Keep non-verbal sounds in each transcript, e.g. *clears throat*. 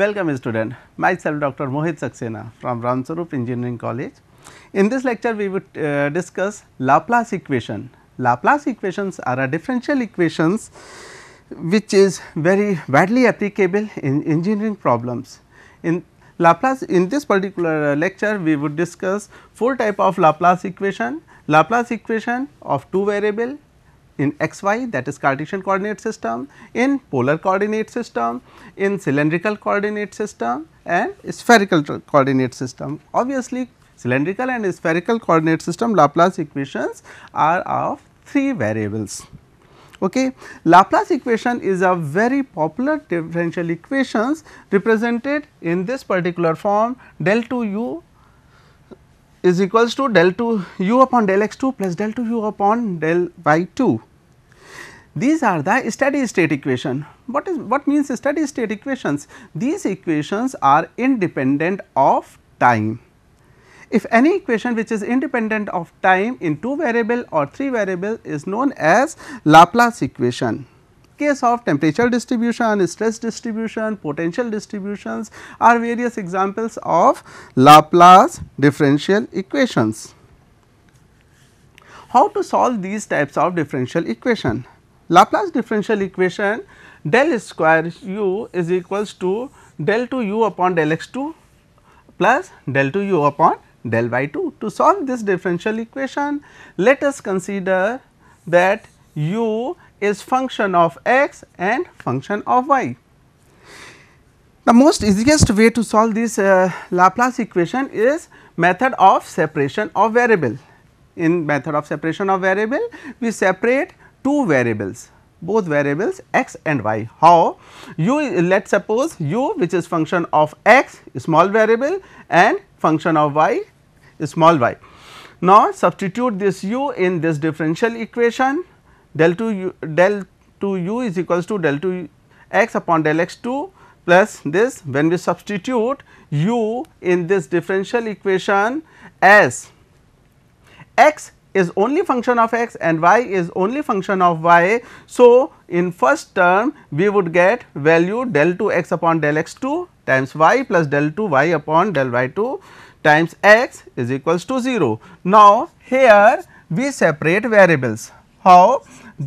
Welcome student, myself Dr. Mohit Saxena from Ramsarup Engineering College. In this lecture we would uh, discuss Laplace equation. Laplace equations are differential equations which is very widely applicable in engineering problems. In Laplace in this particular uh, lecture we would discuss four type of Laplace equation, Laplace equation of two variable, in xy that is Cartesian coordinate system, in polar coordinate system, in cylindrical coordinate system and spherical coordinate system. Obviously, cylindrical and spherical coordinate system Laplace equations are of three variables. Okay. Laplace equation is a very popular differential equations represented in this particular form del 2 u is equals to del 2 u upon del x 2 plus del 2 u upon del y 2 these are the steady state equation. What is what means steady state equations? These equations are independent of time. If any equation which is independent of time in two variable or three variable is known as Laplace equation case of temperature distribution, stress distribution, potential distributions are various examples of Laplace differential equations. How to solve these types of differential equation? Laplace differential equation del square u is equals to del 2 u upon del x 2 plus del 2 u upon del y 2. To solve this differential equation, let us consider that u is function of x and function of y. The most easiest way to solve this uh, Laplace equation is method of separation of variable. In method of separation of variable, we separate two variables both variables x and y. How? u let us suppose u which is function of x small variable and function of y small y. Now, substitute this u in this differential equation del 2 u del 2 u is equals to del 2 x upon del x 2 plus this when we substitute u in this differential equation as x is only function of x and y is only function of y. So, in first term we would get value del 2 x upon del x 2 times y plus del 2 y upon del y 2 times x is equals to 0. Now, here we separate variables how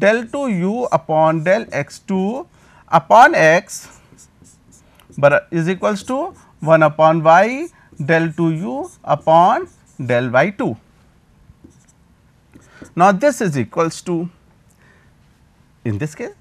del 2 u upon del x 2 upon x but is equals to 1 upon y del 2 u upon del y 2. Now, this is equals to in this case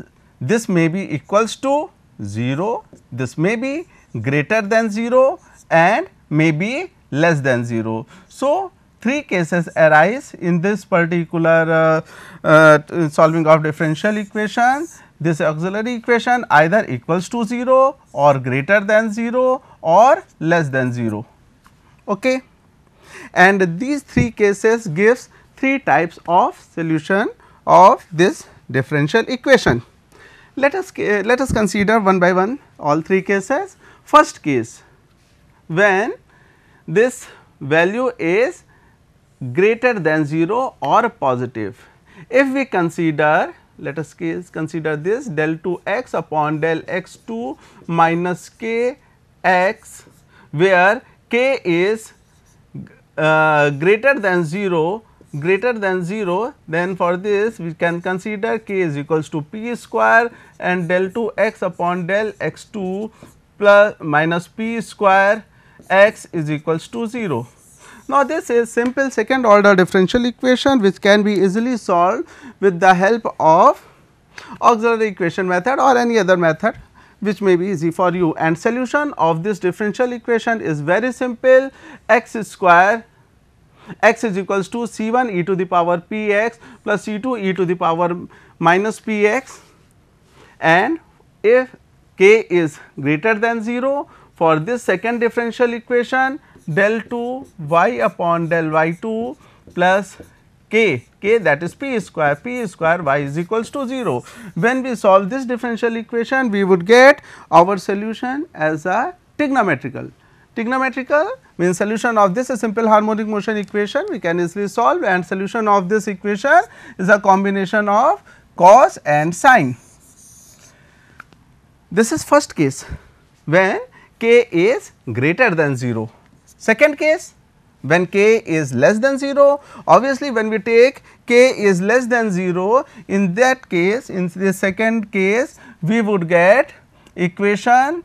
this may be equals to 0, this may be greater than 0 and may be less than 0. So, three cases arise in this particular uh, uh, solving of differential equation. This auxiliary equation either equals to 0 or greater than 0 or less than 0. Okay? And these three cases gives three types of solution of this differential equation. Let us uh, let us consider one by one all three cases. First case when this value is greater than 0 or positive. If we consider let us consider this del 2 x upon del x 2 minus k x where k is uh, greater than 0 greater than 0 then for this we can consider k is equals to p square and del 2 x upon del x 2 plus minus p square x is equals to 0. Now, this is simple second order differential equation which can be easily solved with the help of auxiliary equation method or any other method which may be easy for you and solution of this differential equation is very simple x square x is equals to c 1 e to the power p x plus c 2 e to the power minus p x and if k is greater than 0 for this second differential equation del 2 y upon del y 2 plus k, k that is p square, p square y is equals to 0. When we solve this differential equation, we would get our solution as a trigonometrical trigonometrical means solution of this simple harmonic motion equation we can easily solve and solution of this equation is a combination of cos and sine. This is first case when k is greater than 0. Second case when k is less than 0 obviously when we take k is less than 0 in that case in the second case we would get equation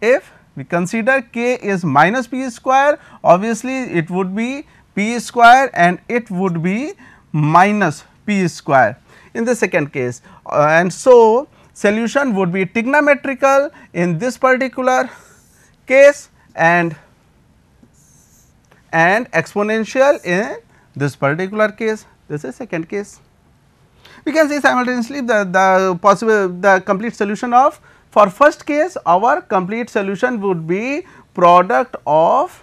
if we consider k is minus p square obviously it would be p square and it would be minus p square in the second case uh, and so solution would be trigonometrical in this particular case and and exponential in this particular case this is second case we can say simultaneously the the possible the complete solution of for first case our complete solution would be product of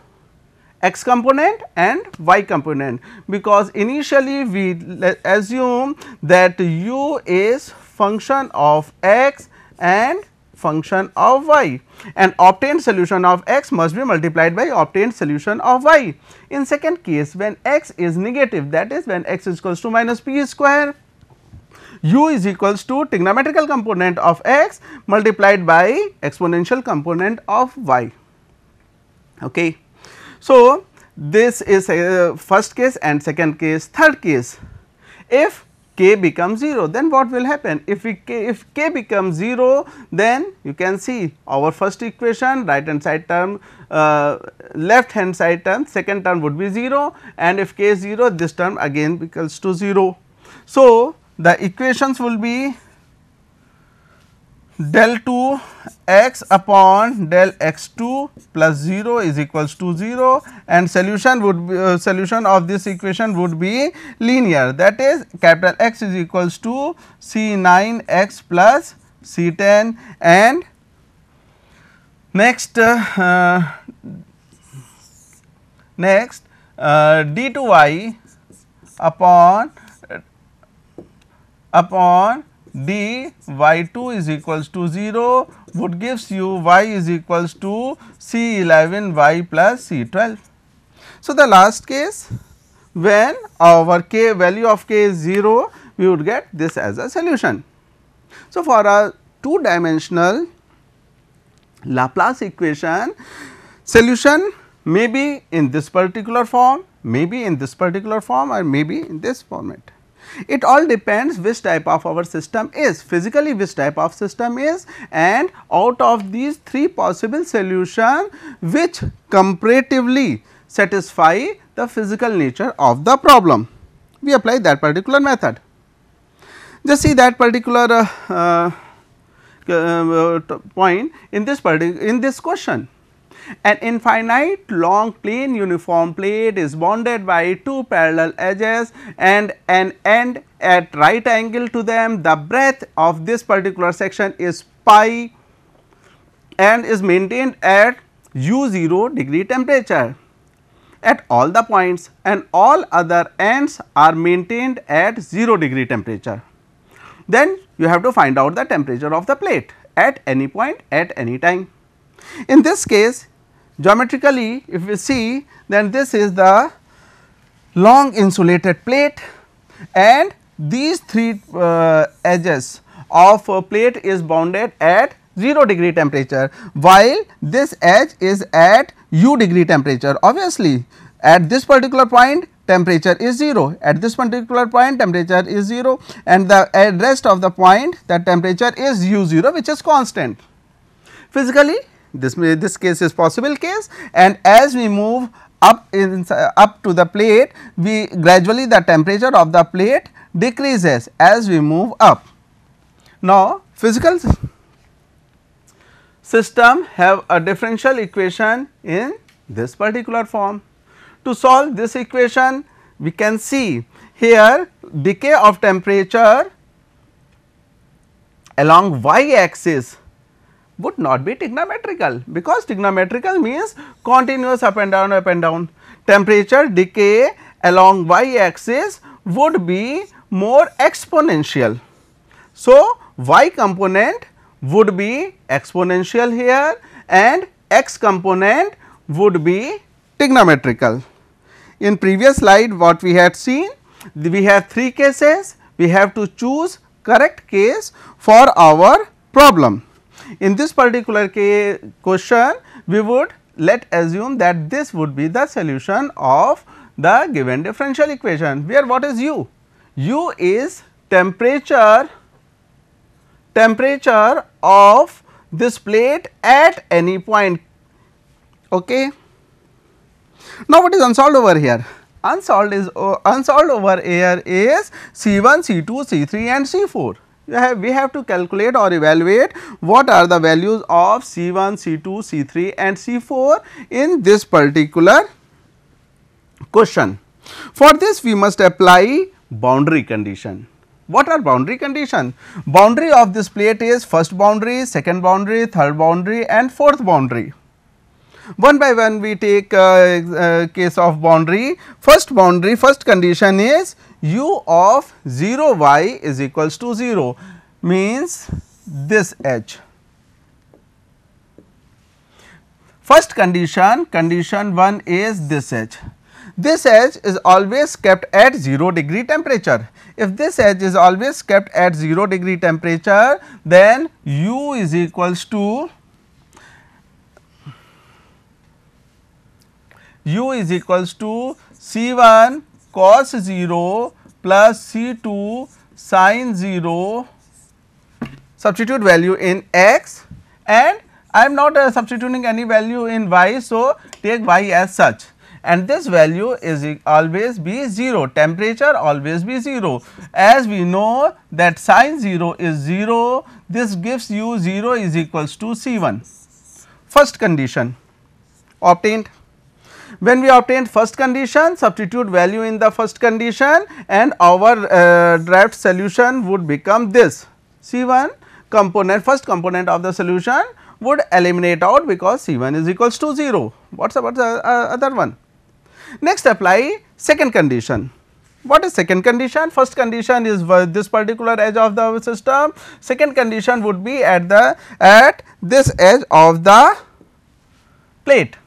x component and y component because initially we assume that u is function of x and function of y and obtained solution of x must be multiplied by obtained solution of y. In second case when x is negative that is when x is equals to minus p square u is equals to trigonometrical component of x multiplied by exponential component of y. Okay. So, this is a first case and second case, third case. If k becomes 0 then what will happen if we k if k becomes 0 then you can see our first equation right hand side term uh, left hand side term second term would be 0 and if k is 0 this term again becomes to 0. So, the equations will be del 2 x upon del x 2 plus 0 is equals to 0 and solution would be uh, solution of this equation would be linear that is capital X is equals to C 9 x plus C 10 and next uh, uh, next uh, d 2 y upon upon d y2 is equals to 0 would gives you y is equals to c11 y plus c12. So, the last case when our k value of k is 0 we would get this as a solution. So, for a two dimensional Laplace equation solution may be in this particular form, may be in this particular form or may be in this format. It all depends which type of our system is, physically which type of system is and out of these three possible solution which comparatively satisfy the physical nature of the problem. We apply that particular method. Just see that particular uh, uh, uh point in this in this question. An infinite long plane uniform plate is bounded by two parallel edges and an end at right angle to them. The breadth of this particular section is pi and is maintained at u 0 degree temperature at all the points and all other ends are maintained at 0 degree temperature. Then you have to find out the temperature of the plate at any point at any time. In this case geometrically if we see then this is the long insulated plate and these three uh, edges of a plate is bounded at 0 degree temperature while this edge is at u degree temperature obviously at this particular point temperature is 0 at this particular point temperature is 0 and the at rest of the point that temperature is u 0 which is constant physically this this case is possible case and as we move up in, up to the plate we gradually the temperature of the plate decreases as we move up. Now physical system have a differential equation in this particular form. To solve this equation we can see here decay of temperature along y axis would not be trigonometrical because trigonometrical means continuous up and down up and down. Temperature decay along y axis would be more exponential. So, y component would be exponential here and x component would be trigonometrical. In previous slide what we had seen we have three cases we have to choose correct case for our problem. In this particular question, we would let assume that this would be the solution of the given differential equation where what is u? u is temperature temperature of this plate at any point okay now what is unsolved over here unsolved is uh, unsolved over here is c1 c2 c3 and c4 have, we have to calculate or evaluate what are the values of C1, C2, C3 and C4 in this particular question. For this we must apply boundary condition. What are boundary condition? Boundary of this plate is first boundary, second boundary, third boundary and fourth boundary. One by one we take uh, uh, case of boundary. First boundary, first condition is u of 0 y is equals to 0 means this h. First condition, condition 1 is this h. This h is always kept at 0 degree temperature. If this h is always kept at 0 degree temperature, then u is equals to u is equals to C 1 cos 0 plus C 2 sin 0 substitute value in x and I am not uh, substituting any value in y. So, take y as such and this value is always be 0 temperature always be 0 as we know that sine 0 is 0 this gives you 0 is equals to C1 first condition obtained when we obtain first condition, substitute value in the first condition and our uh, draft solution would become this C1 component, first component of the solution would eliminate out because C1 is equals to 0. What is about the uh, other one? Next apply second condition. What is second condition? First condition is this particular edge of the system, second condition would be at the at this edge of the plate.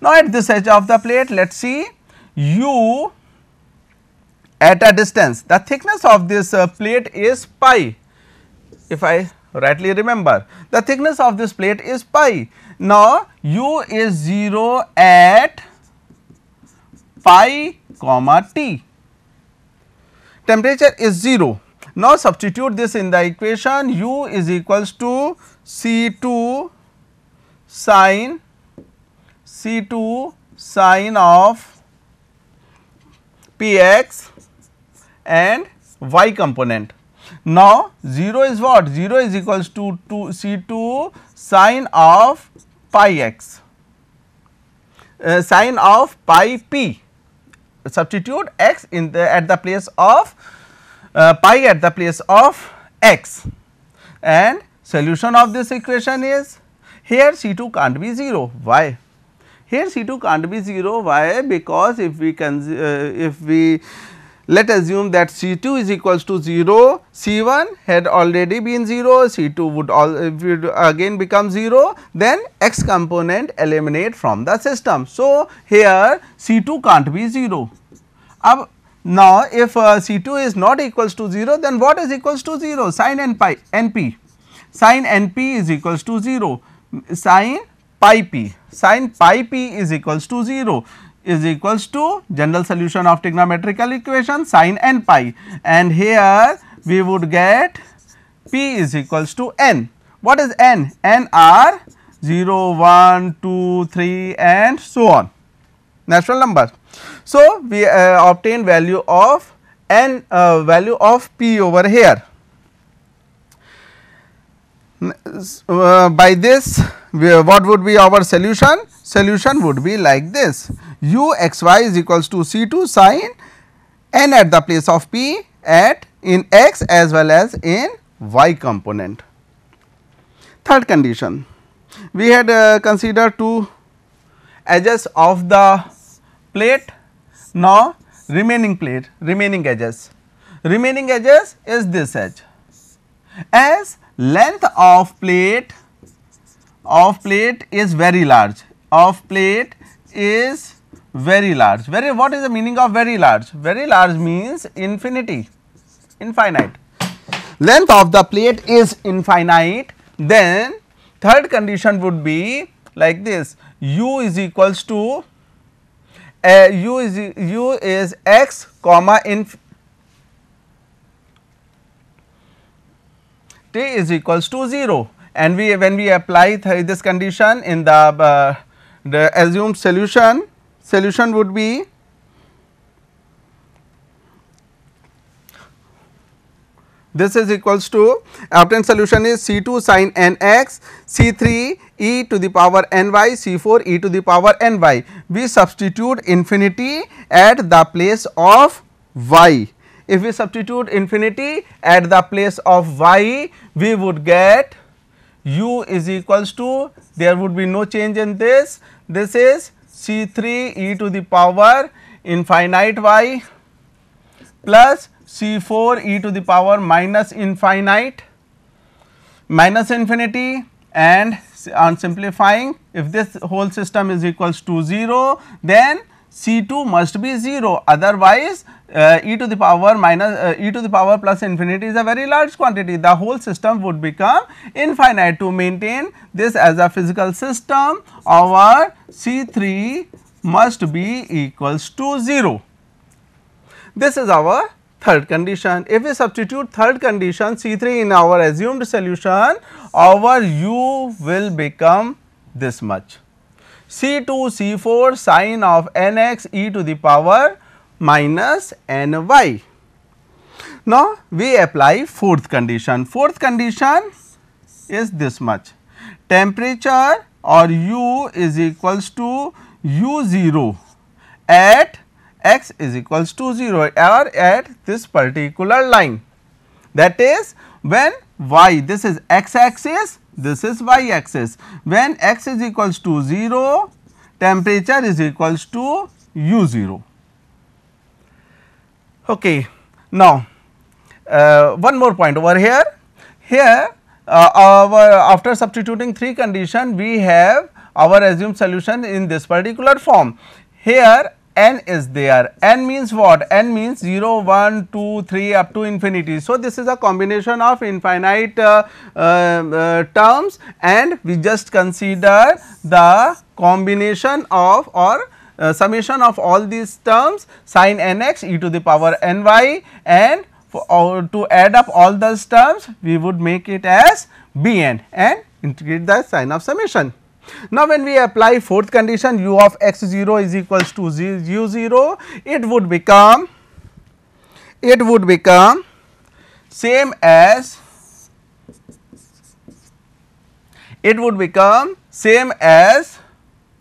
Now, at this edge of the plate let us see u at a distance. The thickness of this uh, plate is pi if I rightly remember the thickness of this plate is pi. Now, u is 0 at pi comma t temperature is 0. Now, substitute this in the equation u is equals to C 2 sine C2 sine of Px and y component. Now, 0 is what? 0 is equals to 2 C2 sine of pi x, uh, sine of pi p. Substitute x in the at the place of uh, pi at the place of x and solution of this equation is here C2 can't be 0. Why? Here C2 can't be 0 why because if we can uh, if we let assume that C2 is equals to 0, C1 had already been 0, C2 would all would again become 0, then x component eliminate from the system. So, here C2 can't be 0. Ab, now, if uh, C2 is not equals to 0, then what is equals to 0? Sin n pi, np, sin np is equals to 0, sin pi p sin pi p is equals to 0 is equals to general solution of trigonometrical equation sin n pi and here we would get p is equals to n. What is n? n are 0, 1, 2, 3 and so on natural numbers. So, we uh, obtain value of n uh, value of p over here uh, by this uh, what would be our solution? Solution would be like this u x y is equals to c 2 sine n at the place of p at in x as well as in y component. Third condition we had uh, considered two edges of the plate now remaining plate remaining edges remaining edges is this edge as length of plate of plate is very large of plate is very large very what is the meaning of very large very large means infinity infinite length of the plate is infinite then third condition would be like this u is equals to uh, u is u is x comma inf t is equals to 0 and we when we apply this condition in the, uh, the assumed solution, solution would be this is equals to obtained solution is C2 sin n x C3 e to the power n y C4 e to the power n y. We substitute infinity at the place of y if we substitute infinity at the place of y, we would get u is equals to there would be no change in this. This is c 3 e to the power infinite y plus c 4 e to the power minus infinite minus infinity and on simplifying if this whole system is equals to 0 then C2 must be 0 otherwise uh, e to the power minus uh, e to the power plus infinity is a very large quantity the whole system would become infinite to maintain this as a physical system our C3 must be equals to 0. This is our third condition. If we substitute third condition C3 in our assumed solution our u will become this much. C2C4 sine of nx e to the power minus ny. Now, we apply fourth condition. Fourth condition is this much. Temperature or U is equals to U0 at x is equals to 0 or at this particular line. That is when y this is x axis this is y axis. When x is equals to 0, temperature is equals to u 0. Okay. Now, uh, one more point over here, here uh, our after substituting three condition we have our assumed solution in this particular form. Here n is there. n means what? n means 0, 1, 2, 3 up to infinity. So, this is a combination of infinite uh, uh, uh, terms and we just consider the combination of or uh, summation of all these terms sin nx e to the power ny and for, uh, to add up all those terms we would make it as bn and integrate the sign of summation. Now, when we apply fourth condition u of x 0 is equals to u 0, it would become, it would become same as, it would become same as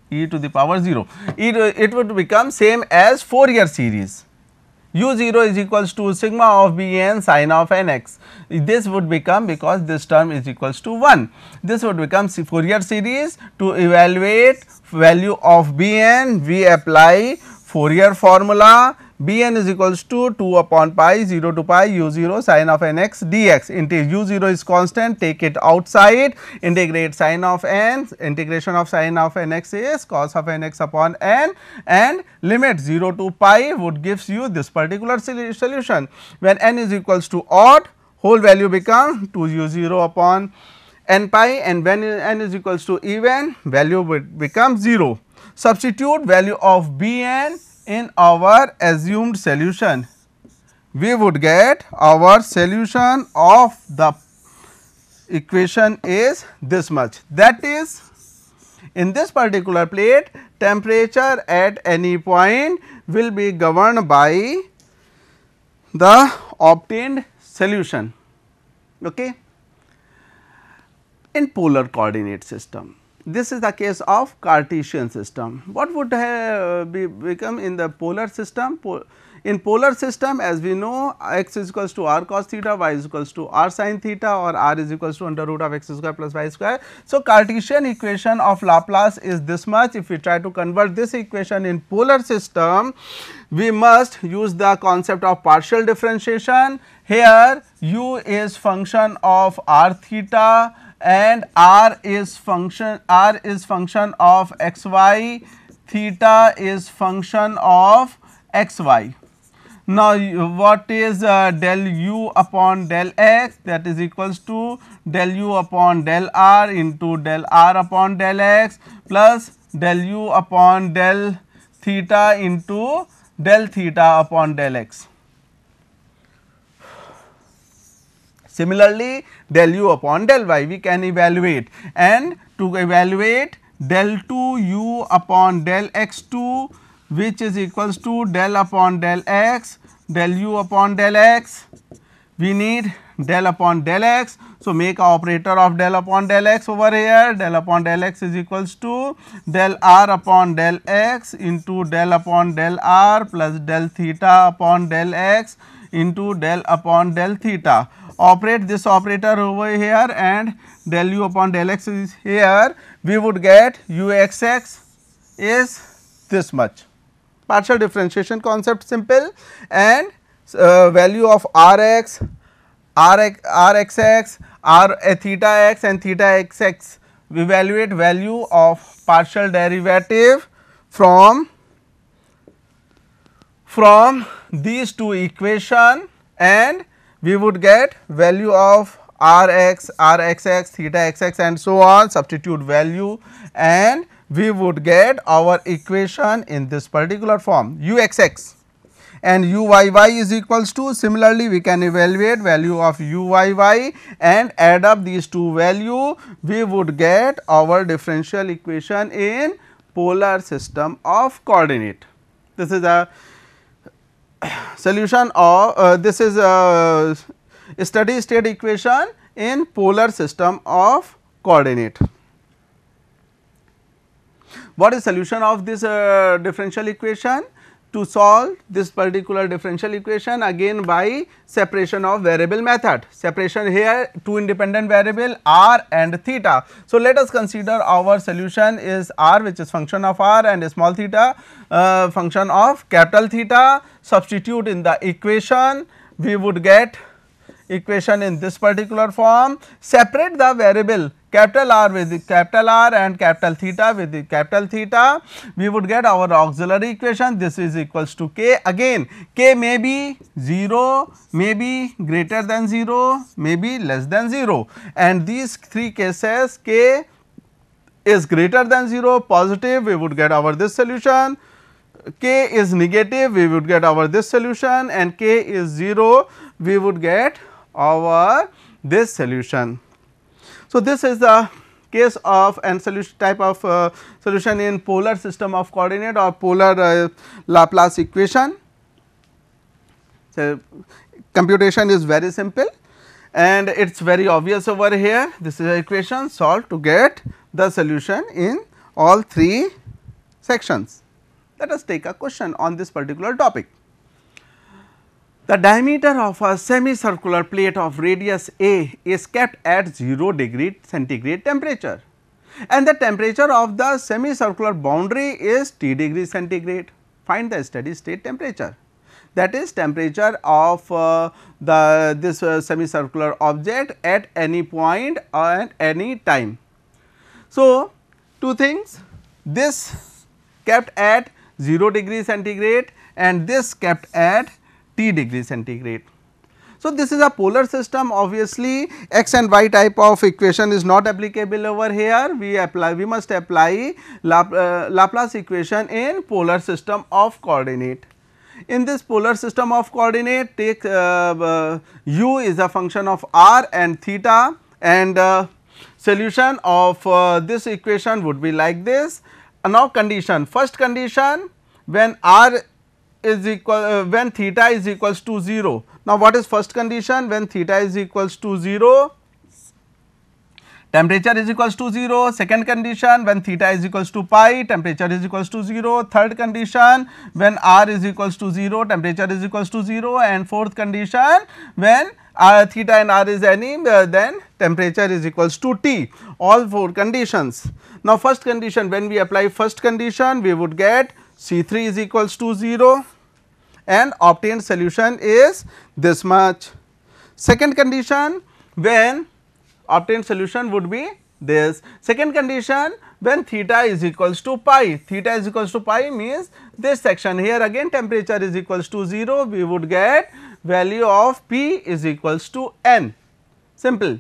e to the power 0, it, it would become same as Fourier series u0 is equals to sigma of bn sine of nx. This would become because this term is equals to 1. This would become Fourier series to evaluate value of bn we apply Fourier formula Bn is equals to 2 upon pi 0 to pi u 0 sine of n x dx until u 0 is constant take it outside integrate sine of n integration of sine of n x is cos of n x upon n and limit 0 to pi would gives you this particular solution. When n is equals to odd whole value become 2 u 0 upon n pi and when n is equals to even value becomes 0. Substitute value of Bn in our assumed solution, we would get our solution of the equation is this much. That is in this particular plate temperature at any point will be governed by the obtained solution. Okay. In polar coordinate system this is the case of Cartesian system. What would uh, be become in the polar system? in polar system as we know x is equals to r cos theta, y is equals to r sin theta or r is equals to under root of x square plus y square. So, Cartesian equation of Laplace is this much if we try to convert this equation in polar system we must use the concept of partial differentiation here u is function of r theta and r is function r is function of xy theta is function of xy now what is uh, del u upon del x that is equals to del u upon del r into del r upon del x plus del u upon del theta into del theta upon del x Similarly, del u upon del y we can evaluate and to evaluate del 2 u upon del x 2 which is equals to del upon del x del u upon del x we need del upon del x. So, make operator of del upon del x over here del upon del x is equals to del r upon del x into del upon del r plus del theta upon del x into del upon del theta operate this operator over here and del u upon del x is here, we would get u x x is this much. Partial differentiation concept simple and uh, value of r x, r x x, r eh, theta x and theta x x. We evaluate value of partial derivative from from these two equation and we would get value of Rx, Rxx, theta xx and so on substitute value and we would get our equation in this particular form Uxx and Uyy is equals to similarly we can evaluate value of Uyy and add up these two value we would get our differential equation in polar system of coordinate. This is a *clears throat* solution of uh, this is a steady state equation in polar system of coordinate. What is solution of this uh, differential equation? to solve this particular differential equation again by separation of variable method. Separation here two independent variable r and theta. So, let us consider our solution is r which is function of r and small theta uh, function of capital theta substitute in the equation we would get equation in this particular form separate the variable capital R with capital R and capital theta with capital theta, we would get our auxiliary equation. This is equals to k. Again, k may be 0, may be greater than 0, may be less than 0. And these three cases, k is greater than 0, positive, we would get our this solution k is negative we would get our this solution and k is 0 we would get our this solution. So, this is the case of and solution type of uh, solution in polar system of coordinate or polar uh, Laplace equation. So, computation is very simple and it is very obvious over here this is equation solved to get the solution in all three sections. Let us take a question on this particular topic. The diameter of a semicircular plate of radius A is kept at 0 degree centigrade temperature and the temperature of the semicircular boundary is T degree centigrade. Find the steady state temperature that is temperature of uh, the this uh, semicircular object at any point and any time. So, two things this kept at 0 degree centigrade and this kept at degree centigrade. So, this is a polar system obviously x and y type of equation is not applicable over here we apply we must apply uh, Laplace equation in polar system of coordinate. In this polar system of coordinate take uh, uh, u is a function of r and theta and uh, solution of uh, this equation would be like this. now condition first condition when r is equal uh, when theta is equals to 0. Now, what is first condition when theta is equals to 0 temperature is equals to 0, second condition when theta is equals to pi temperature is equals to 0, third condition when r is equals to 0 temperature is equals to 0 and fourth condition when uh, theta and r is any uh, then temperature is equals to T all four conditions. Now, first condition when we apply first condition we would get C3 is equals to 0 and obtained solution is this much. Second condition when obtained solution would be this. Second condition when theta is equals to pi, theta is equals to pi means this section here again temperature is equals to 0, we would get value of P is equals to N, simple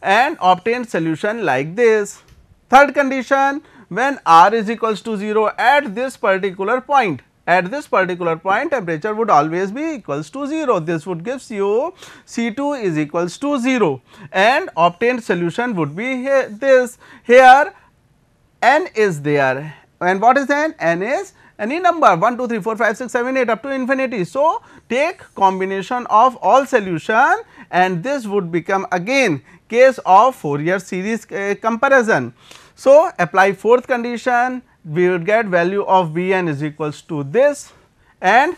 and obtained solution like this. Third condition when r is equals to 0 at this particular point at this particular point temperature would always be equals to 0. This would give you C2 is equals to 0 and obtained solution would be this here n is there and what is n? n is any number 1, 2, 3, 4, 5, 6, 7, 8 up to infinity. So, take combination of all solution and this would become again case of Fourier series uh, comparison. So, apply fourth condition we would get value of Bn is equals to this and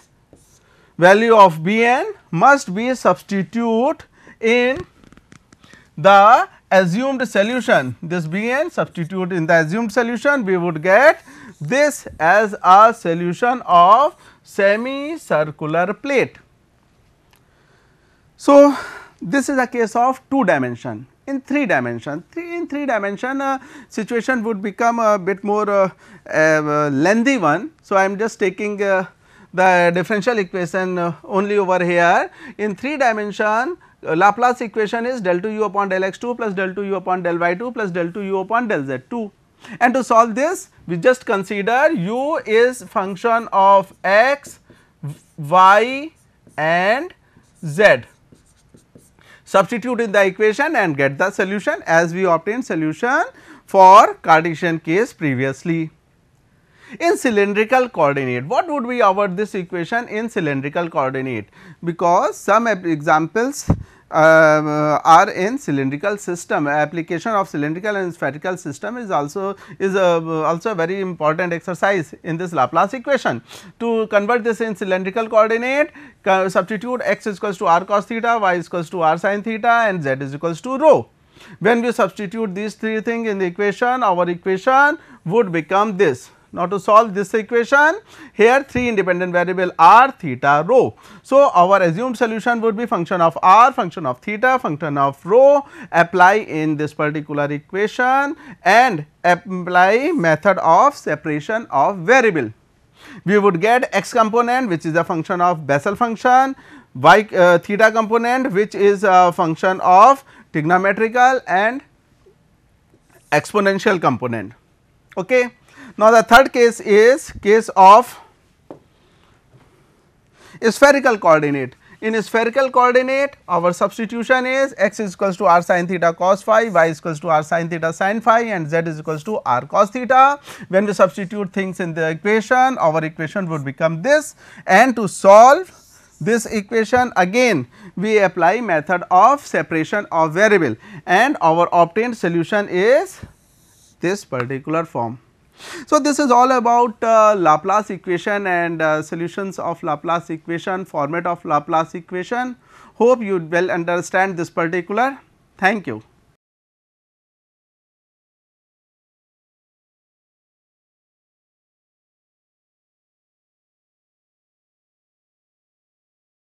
value of Bn must be substitute in the assumed solution this Bn substitute in the assumed solution we would get this as a solution of semicircular plate. So, this is a case of two dimension in 3 dimension. Three, in 3 dimension uh, situation would become a bit more uh, uh lengthy one. So, I am just taking uh, the differential equation uh, only over here. In 3 dimension Laplace equation is del 2 u upon del x 2 plus del 2 u upon del y 2 plus del 2 u upon del z 2. And to solve this we just consider u is function of x, y and z substitute in the equation and get the solution as we obtained solution for Cartesian case previously. In cylindrical coordinate, what would be our this equation in cylindrical coordinate? Because some examples um, uh, are in cylindrical system application of cylindrical and spherical system is also is a, also a very important exercise in this Laplace equation. To convert this in cylindrical coordinate substitute x is equals to r cos theta, y is equals to r sin theta and z is equals to rho. When we substitute these three things in the equation our equation would become this now, to solve this equation here 3 independent variable r, theta, rho. So, our assumed solution would be function of r, function of theta, function of rho apply in this particular equation and apply method of separation of variable. We would get x component which is a function of Bessel function, y uh, theta component which is a function of trigonometrical and exponential component. Okay. Now, the third case is case of spherical coordinate. In spherical coordinate, our substitution is x is equals to r sin theta cos phi, y is equals to r sin theta sin phi and z is equals to r cos theta. When we substitute things in the equation, our equation would become this and to solve this equation again we apply method of separation of variable and our obtained solution is this particular form. So, this is all about uh, Laplace equation and uh, solutions of Laplace equation, format of Laplace equation. Hope you well understand this particular. Thank you.